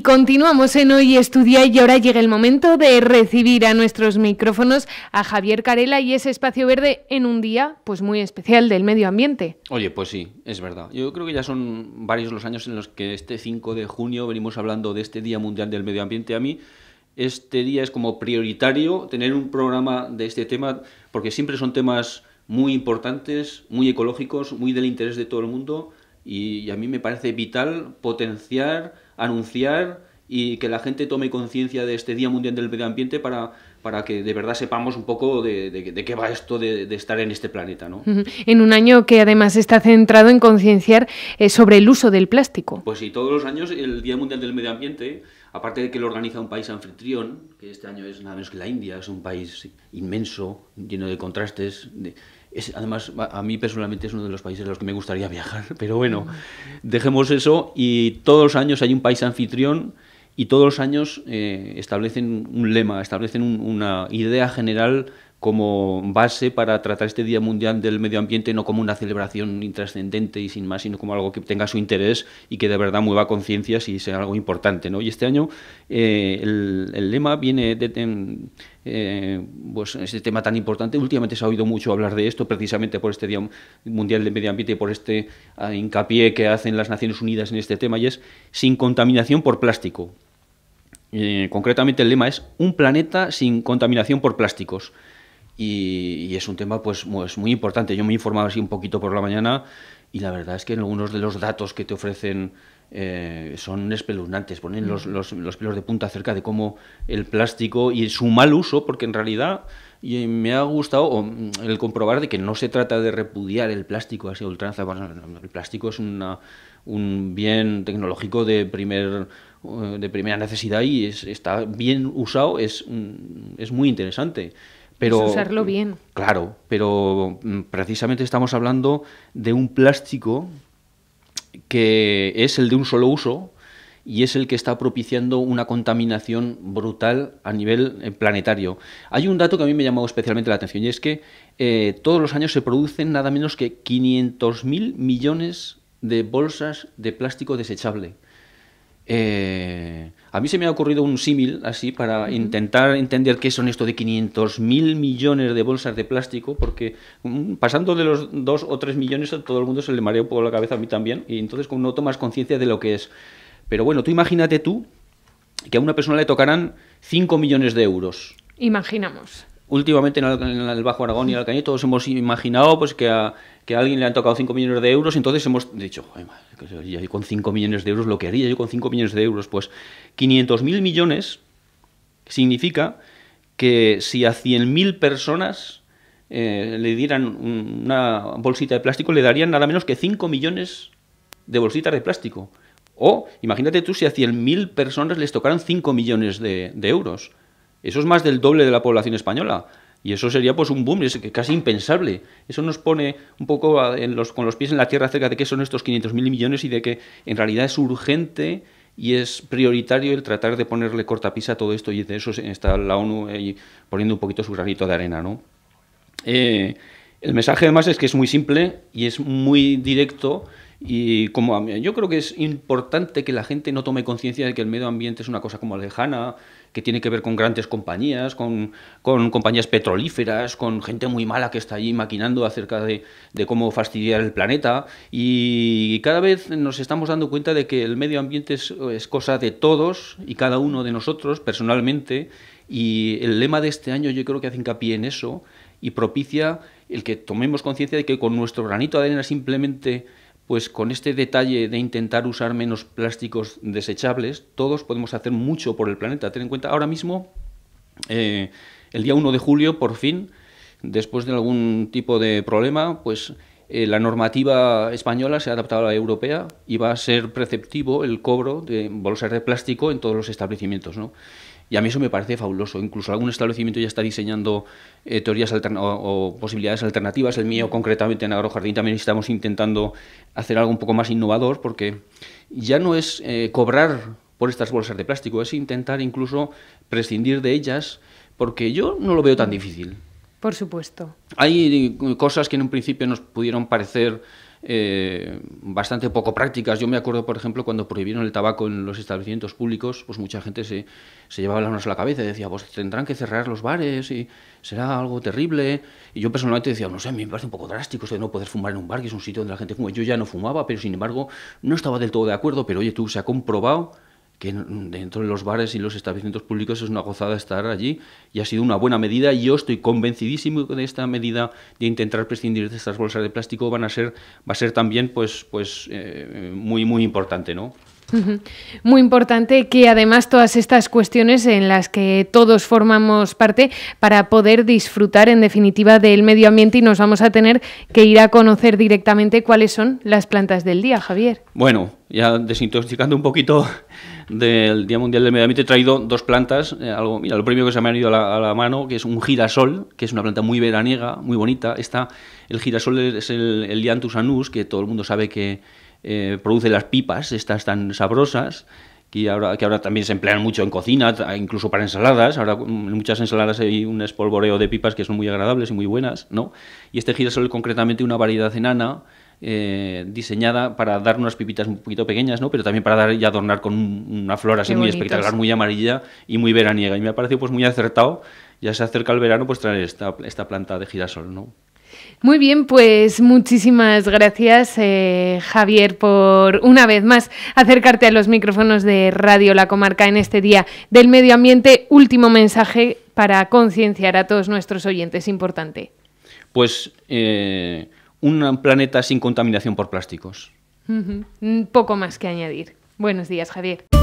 Y continuamos en Hoy Estudia y ahora llega el momento de recibir a nuestros micrófonos a Javier Carela y ese espacio verde en un día pues muy especial del medio ambiente. Oye, pues sí, es verdad. Yo creo que ya son varios los años en los que este 5 de junio venimos hablando de este Día Mundial del Medio Ambiente. A mí este día es como prioritario tener un programa de este tema porque siempre son temas muy importantes, muy ecológicos, muy del interés de todo el mundo y a mí me parece vital potenciar, anunciar y que la gente tome conciencia de este Día Mundial del Medio Ambiente para, para que de verdad sepamos un poco de, de, qué va esto de, de, estar en este planeta. ¿no? En un año que además está centrado en concienciar eh, sobre el uso del plástico. Pues sí, todos los años el Día Mundial del Medio Ambiente, aparte de que lo organiza un país anfitrión, que este año es nada menos que la India, es un país inmenso, lleno de contrastes, además, a mí personalmente es uno de los países a los que me gustaría viajar, pero bueno, mm. dejemos eso y todos los años hay un país anfitrión y todos los años eh, establecen un lema, establecen una idea general como base para tratar este Día Mundial del Medio Ambiente no como una celebración intrascendente y sin más, sino como algo que tenga su interés y que de verdad mueva conciencias y sea algo importante. Y este año eh, el, lema viene de, eh, pues, este tema tan importante. Últimamente se ha oído mucho hablar de esto, precisamente por este Día Mundial del Medio Ambiente y por este ah, hincapié que hacen las Naciones Unidas en este tema, y es sin contaminación por plástico. Eh, concretamente el lema es un planeta sin contaminación por plásticos. Y, es un tema pues muy, importante. Yo me informaba así un poquito por la mañana y la verdad es que algunos de los datos que te ofrecen eh, son espeluznantes, ponen mm. los, los, pelos de punta acerca de cómo el plástico y su mal uso, porque en realidad y me ha gustado mm, el comprobar de que no se trata de repudiar el plástico así ultranza, el plástico es un bien tecnológico de eh, primera necesidad y está bien usado, es, mm, es muy interesante. Pero, bien. Claro, pero mm, precisamente estamos hablando de un plástico que es el de un solo uso y es el que está propiciando una contaminación brutal a nivel eh, planetario. Hay un dato que a mí me ha llamado especialmente la atención y es que eh, todos los años se producen nada menos que 500.000 millones de bolsas de plástico desechable. Eh, a mí se me ha ocurrido un símil así para intentar entender qué son esto de 500.000 millones de bolsas de plástico, porque mm, pasando de los 2 o 3 millones a todo el mundo se le marea un poco la cabeza, a mí también, y entonces como no tomas conciencia de lo que es. Pero bueno, tú imagínate tú que a una persona le tocarán 5 millones de euros. Imaginamos últimamente en el, Bajo Aragón y el Alcañiz todos hemos imaginado pues que a, que alguien le han tocado 5 millones de euros, entonces hemos dicho, yo con 5 millones de euros lo que haría yo con 5 millones de euros, pues 500.000 millones significa que si a 100.000 personas eh, le dieran una bolsita de plástico, le darían nada menos que 5 millones de bolsitas de plástico. O imagínate tú si a 100.000 personas les tocaran 5 millones de euros. Eso es más del doble de la población española. Y eso sería pues un boom, es casi impensable. Eso nos pone un poco con los pies en la tierra acerca de qué son estos 500.000 millones y de que en realidad es urgente y es prioritario el tratar de ponerle cortapisa a todo esto y de eso está la ONU eh, poniendo un poquito su granito de arena. ¿no? Eh, el mensaje además es que es muy simple y es muy directo y como yo creo que es importante que la gente no tome conciencia de que el medio ambiente es una cosa como lejana que tiene que ver con grandes compañías, con, compañías petrolíferas, con gente muy mala que está allí maquinando acerca de, cómo fastidiar el planeta. Y cada vez nos estamos dando cuenta de que el medio ambiente es, es cosa de todos y cada uno de nosotros personalmente. Y el lema de este año yo creo que hace hincapié en eso y propicia el que tomemos conciencia de que con nuestro granito de arena simplemente pues con este detalle de intentar usar menos plásticos desechables, todos podemos hacer mucho por el planeta. Ten en cuenta, ahora mismo, eh, el día 1 de julio, por fin, después de algún tipo de problema, pues eh, la normativa española se ha adaptado a la europea y va a ser preceptivo el cobro de bolsas de plástico en todos los establecimientos. Y a mí eso me parece fabuloso. Incluso algún establecimiento ya está diseñando eh, teorías o, posibilidades alternativas. El mío, concretamente en Agrojardín, también estamos intentando hacer algo un poco más innovador porque ya no es eh, cobrar por estas bolsas de plástico, es intentar incluso prescindir de ellas porque yo no lo veo tan difícil. Por supuesto. Hay cosas que en un principio nos pudieron parecer eh, bastante poco prácticas. Yo me acuerdo, por ejemplo, cuando prohibieron el tabaco en los establecimientos públicos, pues mucha gente se, llevaba las manos a la cabeza y decía, pues tendrán que cerrar los bares y será algo terrible. Y yo personalmente decía, no sé, a mí me parece un poco drástico esto de no poder fumar en un bar, que es un sitio donde la gente fuma. Yo ya no fumaba, pero sin embargo no estaba del todo de acuerdo, pero oye, tú se ha comprobado que dentro de los bares y los establecimientos públicos es una gozada estar allí y ha sido una buena medida y yo estoy convencidísimo de esta medida de intentar prescindir de estas bolsas de plástico van a ser va a ser también pues pues eh, muy muy importante no muy importante que además todas estas cuestiones en las que todos formamos parte para poder disfrutar en definitiva del medio ambiente y nos vamos a tener que ir a conocer directamente cuáles son las plantas del día, Javier. Bueno, ya desintoxicando un poquito del Día Mundial del Medio Ambiente he traído dos plantas, eh, algo, mira, lo primero que se me ha ido a la, mano, que es un girasol, que es una planta muy veraniega, muy bonita. Está el girasol es el, el Liantus anus, que todo el mundo sabe que eh, produce las pipas, estas tan sabrosas. Que ahora, que ahora, también se emplean mucho en cocina, incluso para ensaladas. Ahora mm, en muchas ensaladas hay un espolvoreo de pipas que son muy agradables y muy buenas, ¿no? Y este girasol es concretamente una variedad enana eh, diseñada para dar unas pipitas un poquito pequeñas, ¿no? Pero también para dar y adornar con una flor así muy espectacular, muy amarilla y muy veraniega. Y me ha parecido pues muy acertado, ya se acerca el verano, pues traer esta, planta de girasol, ¿no? Muy bien, pues muchísimas gracias eh, Javier por una vez más acercarte a los micrófonos de Radio La Comarca en este Día del Medio Ambiente. Último mensaje para concienciar a todos nuestros oyentes, importante. Pues eh, un planeta sin contaminación por plásticos. Mm, poco más que añadir. Buenos días, Javier.